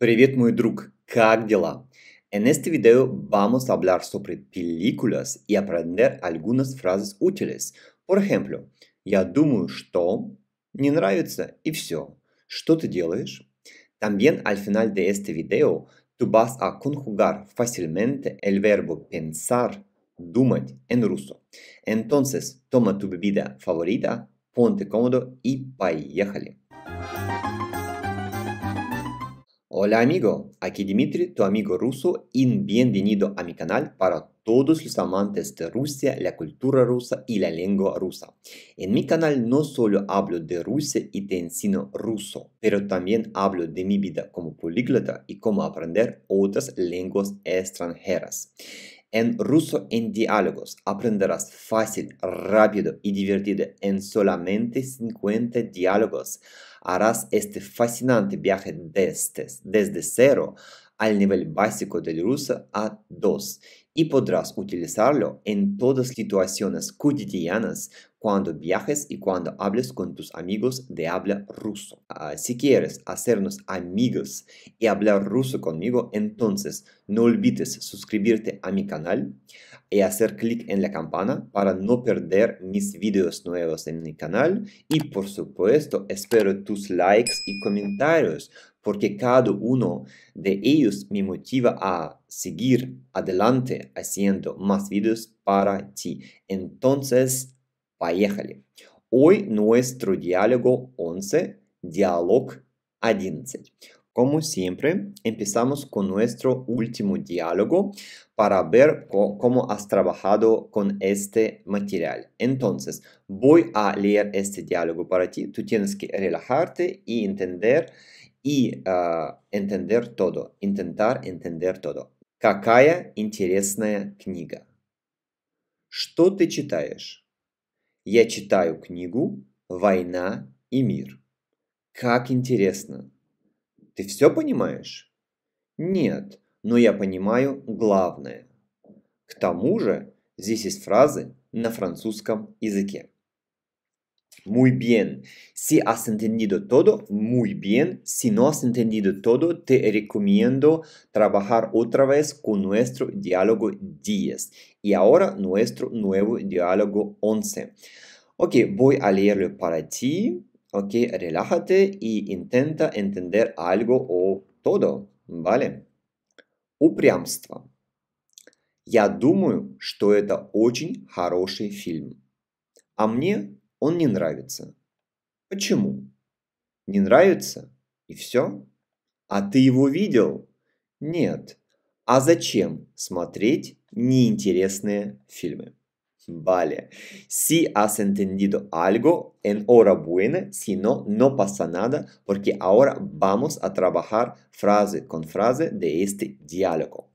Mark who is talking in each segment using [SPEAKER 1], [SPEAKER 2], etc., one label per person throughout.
[SPEAKER 1] Привет, мой друг! Как дела? En este video vamos a hablar sobre películas y aprender algunas frases útiles. Por ejemplo, я думаю, что не нравится и все. Что ты делаешь? También al final de este video tú vas a conjugar fácilmente el verbo pensar, думать en ruso. Entonces, toma tu bebida favorita, ponte cómodo y поехали! Hola amigo, aquí Dimitri, tu amigo ruso, y bienvenido a mi canal para todos los amantes de Rusia, la cultura rusa y la lengua rusa. En mi canal no solo hablo de Rusia y te enseño ruso, pero también hablo de mi vida como políglota y cómo aprender otras lenguas extranjeras. En Ruso en Diálogos aprenderás fácil, rápido y divertido en solamente 50 diálogos harás este fascinante viaje desde, desde cero al nivel básico del ruso a 2 y podrás utilizarlo en todas situaciones cotidianas cuando viajes y cuando hables con tus amigos de habla ruso. Ah, si quieres hacernos amigos y hablar ruso conmigo, entonces no olvides suscribirte a mi canal, y hacer clic en la campana para no perder mis videos nuevos en mi canal y por supuesto espero tus likes y comentarios porque cada uno de ellos me motiva a seguir adelante haciendo más videos para ti. Entonces, ¡váyale! Hoy nuestro diálogo 11, diálogo 11. Como siempre, empezamos con nuestro último diálogo para ver cómo has trabajado con este material. Entonces, voy a leer este diálogo para ti. Tú tienes que relajarte y entender y Intentar ah, entender todo, intentar entender todo. Какая интересная книга. Что ты читаешь? Я читаю книгу «Война и мир». ¿Qué интересно! Ты все понимаешь? Нет, но я понимаю главное. К тому же здесь есть фразы на французском языке. Muy bien. Si has entendido todo, muy bien. Si no has entendido todo, te recomiendo trabajar otra vez con nuestro diálogo 10. Y ahora nuestro nuevo diálogo 11. Ok, voy a leerlo para ti. Ok, relájate y intenta entender algo o todo, ¿vale? Упрямство. Я думаю, что это очень хороший фильм. А мне он не нравится. Почему? Не нравится? И все? А ты его видел? Нет. А зачем смотреть неинтересные фильмы? Vale. Si has entendido algo, enhorabuena. Si no, no pasa nada porque ahora vamos a trabajar frase con frase de este diálogo.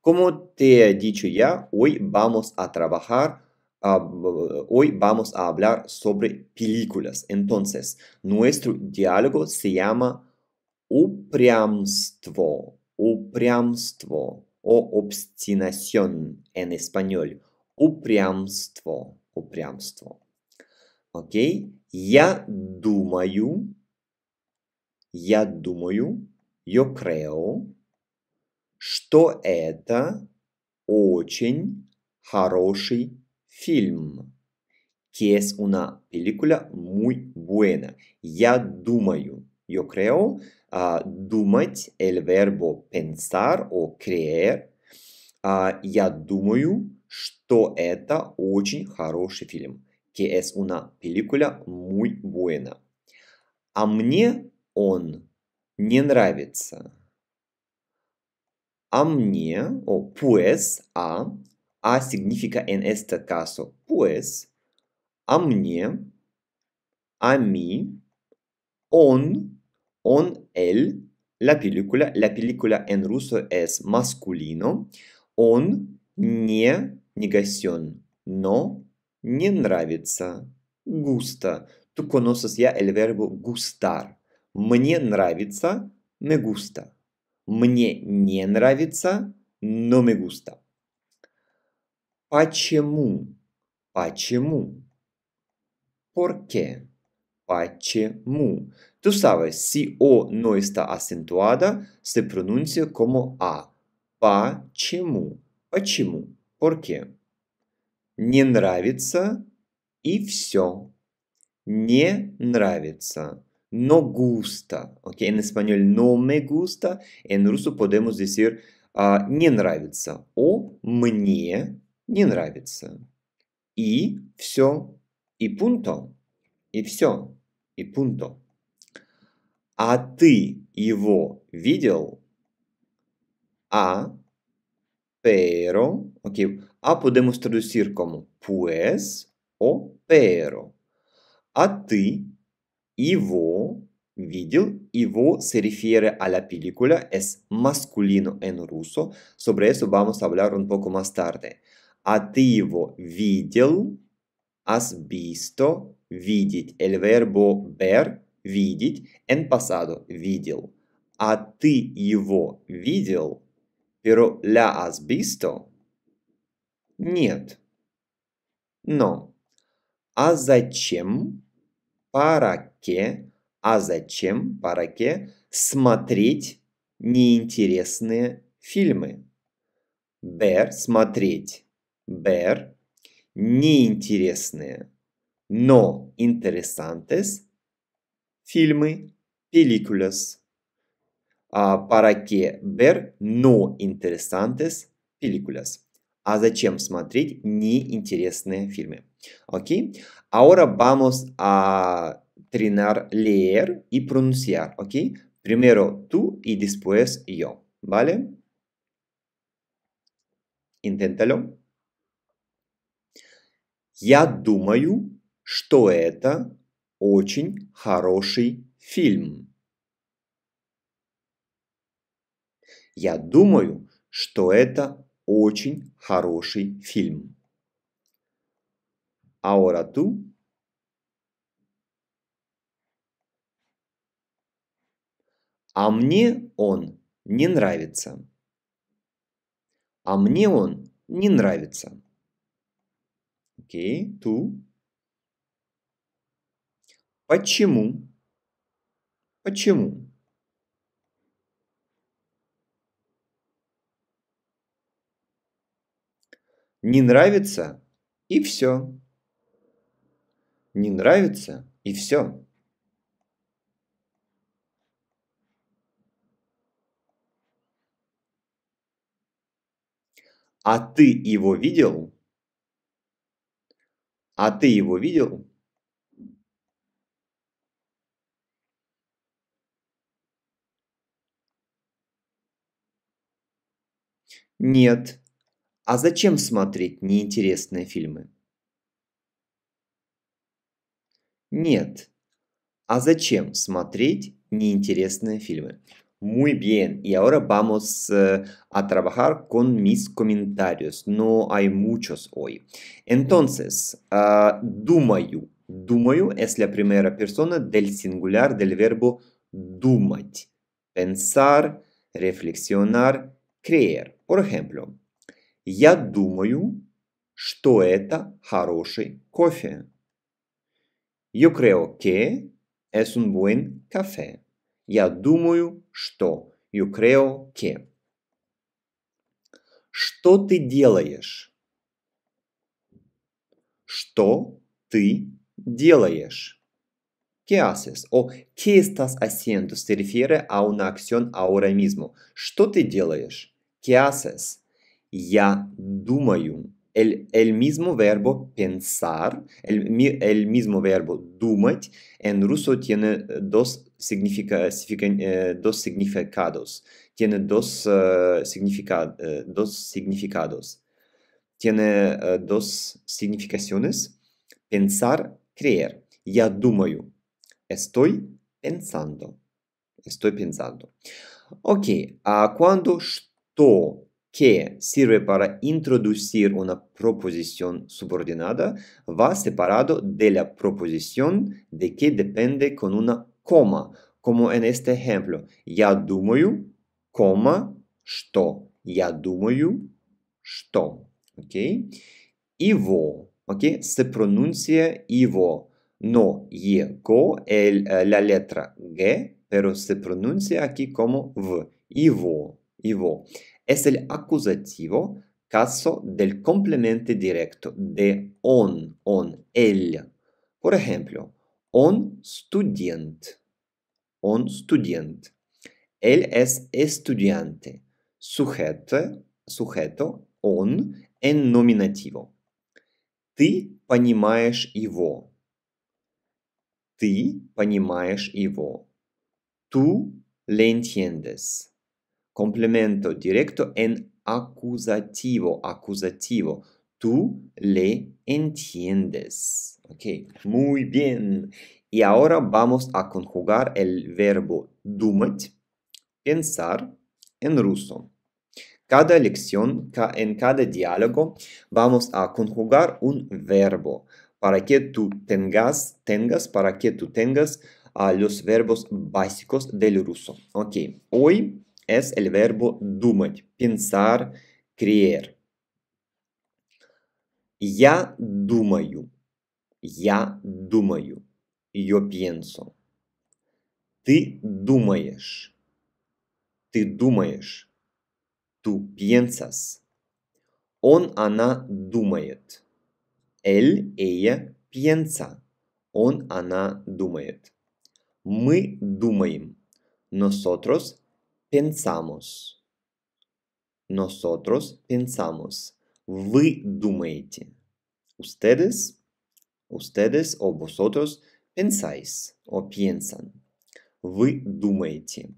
[SPEAKER 1] Como te he dicho ya, hoy vamos a trabajar, ah, hoy vamos a hablar sobre películas. Entonces, nuestro diálogo se llama upriamstvo, upriamstvo o obstinación en español. упрямство, упрямство. Окей? Я думаю, я думаю, я creo, что это очень хороший фильм. Que es una película muy buena. Я думаю, я creo, uh, думать, el verbo pensar o creer. Uh, я думаю, что это очень хороший фильм. Que es una película muy buena. А мне он не нравится. А мне, о, pues, а, а significa en este caso, pues, а мне, а mi, он, он, él, la película, la película en ruso es masculino, он, не не гасен, но не нравится. Густо. Tú conoces ya el verbo gustar. Мне нравится, me gusta. Мне не нравится, но me gusta. Почему? Почему? ¿Por qué? Почему? Tú sabes, si O no está acentuada, se pronuncia como A. Почему? Почему? Порке. Не нравится и все. Не нравится. No gusta. Ok, на español no me gusta. En ruso podemos decir uh, не нравится. О мне не нравится. И все. И пунто. И все. И пунто. А ты его видел? А pero, ok, a podemos traducir como pues o pero. А ты его видел, его se refiere a la película, es masculino en ruso, sobre eso vamos a hablar un poco más tarde. А ты его видел, has visto, видеть, el verbo ver, видеть, en pasado, видел. А ты его видел, pero la has visto? Нет. Но. А зачем? Para que? А зачем? Para que? Смотреть неинтересные фильмы. Бер смотреть. Бер неинтересные, но интересантес фильмы, películas para que ver no interesantes películas. А зачем смотреть неинтересные фильмы? Окей? Okay? Ahora vamos a trinar leer y pronunciar. Окей? Okay? Primero tú y después yo. ¿Vale? Inténtalo. Я думаю, что это очень хороший фильм. Я думаю, что это очень хороший фильм. Ahora tú. А мне он не нравится. А мне он не нравится. Окей, okay, ту. Почему? Почему? Не нравится и все. Не нравится и все. А ты его видел? А ты его видел? Нет, а зачем смотреть неинтересные фильмы? Нет. А зачем смотреть неинтересные фильмы? Muy bien, y ahora vamos a trabajar con mis comentarios. No hay muchos hoy. Entonces, uh, думаю. Думаю es la primera persona del singular del verbo думать. Pensar, reflexionar, creer. Por ejemplo, я думаю, что это хороший кофе. Yo creo que es un buen café. Я думаю, что. Yo creo que. Что ты делаешь? Что ты делаешь? ¿Qué haces? O ¿qué estás haciendo? Se refiere a una acción ahora mismo. Что ты делаешь? ¿Qué haces? ya думаю. El, mismo verbo pensar, el, mismo verbo думать, en ruso tiene dos, eh, significados. Tiene dos, eh, eh, significados. Tiene dos significaciones. Pensar, creer. Ya. думаю. Estoy pensando. Estoy pensando. Ok, a ah, cuando estoy que sirve para introducir una proposición subordinada va separado de la proposición de que depende con una coma, como en este ejemplo. ya думаю, coma, что. Я думаю, что. Okay? Ivo. Okay? Se pronuncia Ivo. No y, go eh, la letra G, pero se pronuncia aquí como V. y Ivo es el acusativo caso del complemento directo de on, on, él. Por ejemplo, on student, on student. Él es estudiante, sujeto, sujeto on, en nominativo. Ты понимаешь его. Ты понимаешь его. Tú le entiendes complemento directo en acusativo, acusativo. Tú le entiendes. Ok, muy bien. Y ahora vamos a conjugar el verbo думать, pensar, en ruso. Cada lección, en cada diálogo, vamos a conjugar un verbo para que tú tengas, tengas, para que tú tengas ah, los verbos básicos del ruso. Ok, hoy es el verbo думать, pensar, creer. Я думаю. Я думаю. Yo pienso. Ты думаешь. Ты думаешь. Tú piensas. Он, она думает. Él, ella piensa. Он, она думает. Мы думаем. Nosotros pensamos. Nosotros pensamos. Вы думаете. Ustedes, ustedes o vosotros pensáis o piensan. Вы думаете.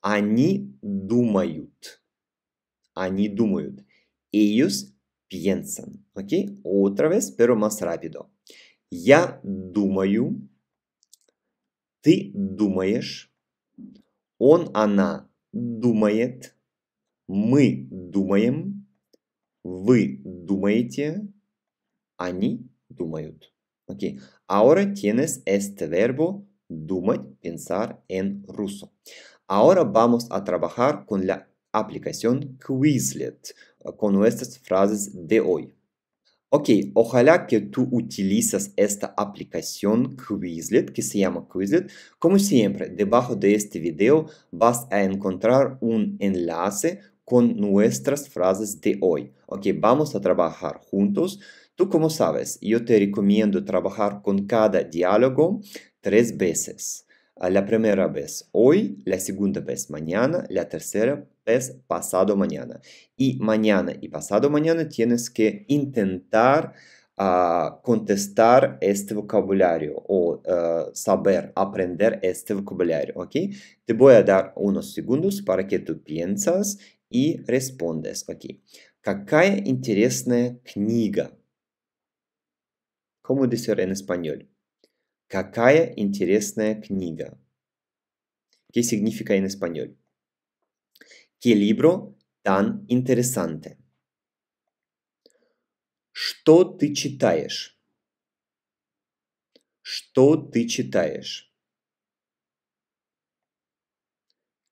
[SPEAKER 1] Они думают. Они думают. Ellos piensan. ¿Ok? Otra vez, pero más rápido. Я думаю. Ты думаешь. Он, она думает. Мы думаем. Вы думаете. Они думают. Ahora tienes este verbo думать, pensar en ruso. Ahora vamos a trabajar con la aplicación Quizlet, con nuestras frases de hoy. Ok, ojalá que tú utilizas esta aplicación Quizlet, que se llama Quizlet. Como siempre, debajo de este video vas a encontrar un enlace con nuestras frases de hoy. Ok, vamos a trabajar juntos. Tú como sabes, yo te recomiendo trabajar con cada diálogo tres veces. La primera vez hoy, la segunda vez mañana, la tercera vez pasado mañana. Y mañana y pasado mañana tienes que intentar contestar este vocabulario o saber, aprender este vocabulario. ¿ok? Te voy a dar unos segundos para que tú piensas y respondas, Ok. Какая интересная книга? ¿Cómo decir en español? Какая интересная книга. ¿Qué significa en español? ¿Qué libro tan interesante? Что ты читаешь? Что ты читаешь?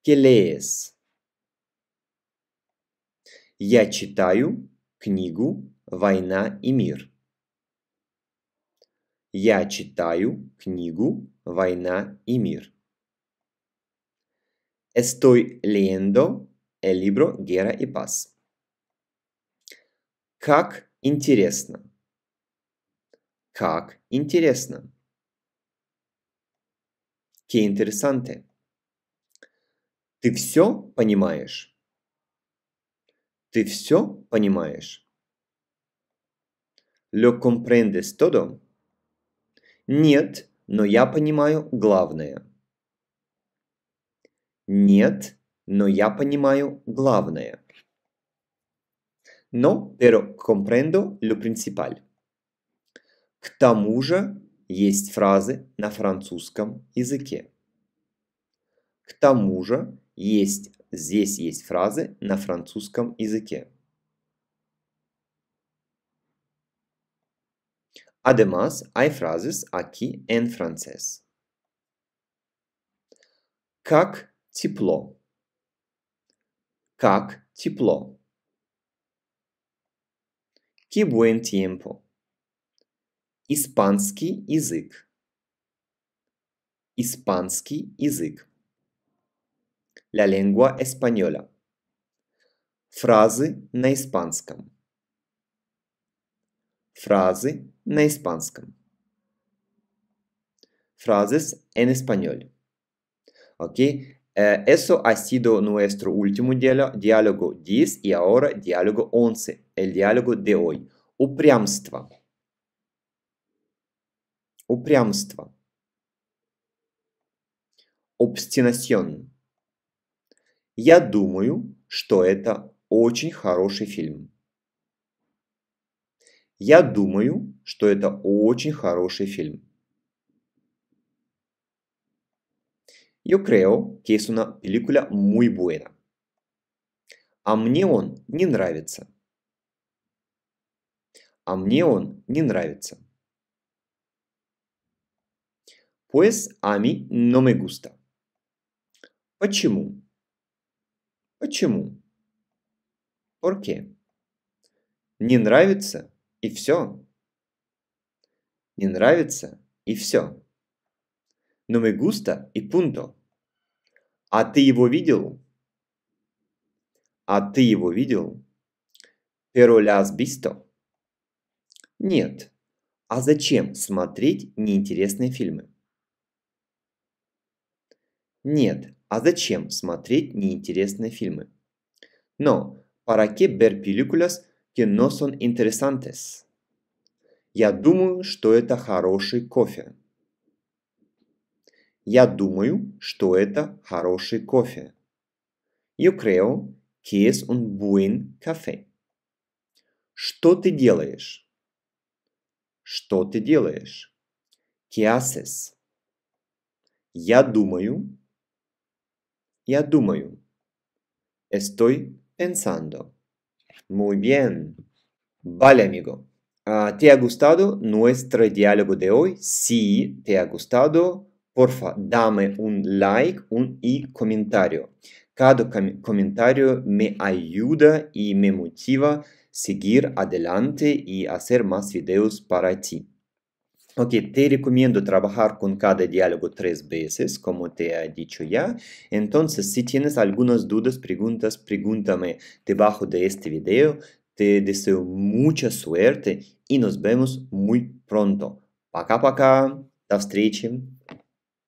[SPEAKER 1] ¿Qué lees? Я читаю книгу «Война и мир». Я читаю книгу «Война и мир». Estoy leyendo el libro Guerra y Paz. Как интересно. Как интересно. Qué interesante. Ты все понимаешь? Ты все понимаешь? Lo comprendes todo? Нет, но я понимаю главное. Нет, но я понимаю главное. Но pero comprendo lo principal. К тому же есть фразы на французском языке. К тому же есть, здесь есть фразы на французском языке. Además, hay frases aquí en francés. Как тепло. Как тепло. Qué buen tiempo. Испанский язык. Испанский язык. La lengua española. Фразы на испанском. Фразы на испанском. Frases en español. Ok. Eso ha sido nuestro último diálogo 10 y ahora diálogo 11, el diálogo de hoy. Упрямство. Упрямство. Obstinación. Я думаю, что это очень хороший фильм. Я думаю, что это очень хороший фильм. Yo creo que es una película muy buena. А мне он не нравится. А мне он не нравится. Pues a mí no me gusta. Почему? Почему? Por qué? Не нравится? и все. Не нравится и все. Но мы густо и пунто. А ты его видел? А ты его видел? Перуляс Бисто? Нет. А зачем смотреть неинтересные фильмы? Нет. А зачем смотреть неинтересные фильмы? Но, параке qué ver que no son interesantes. Я думаю, что это хороший кофе. Я думаю, что это хороший кофе. Yo creo que es un buen café. Что ты делаешь? Что ты делаешь? ¿Qué haces? Я думаю. Я думаю. Estoy pensando. Muy bien. Vale, amigo. Ah, ¿Te ha gustado nuestro diálogo de hoy? Si te ha gustado, porfa, dame un like un, y comentario. Cada comentario me ayuda y me motiva a seguir adelante y hacer más videos para ti. Ok, te recomiendo trabajar con cada diálogo tres veces, como te he dicho ya. Entonces, si tienes algunas dudas, preguntas, pregúntame debajo de este video. Te deseo mucha suerte y nos vemos muy pronto. acá ¡Hasta до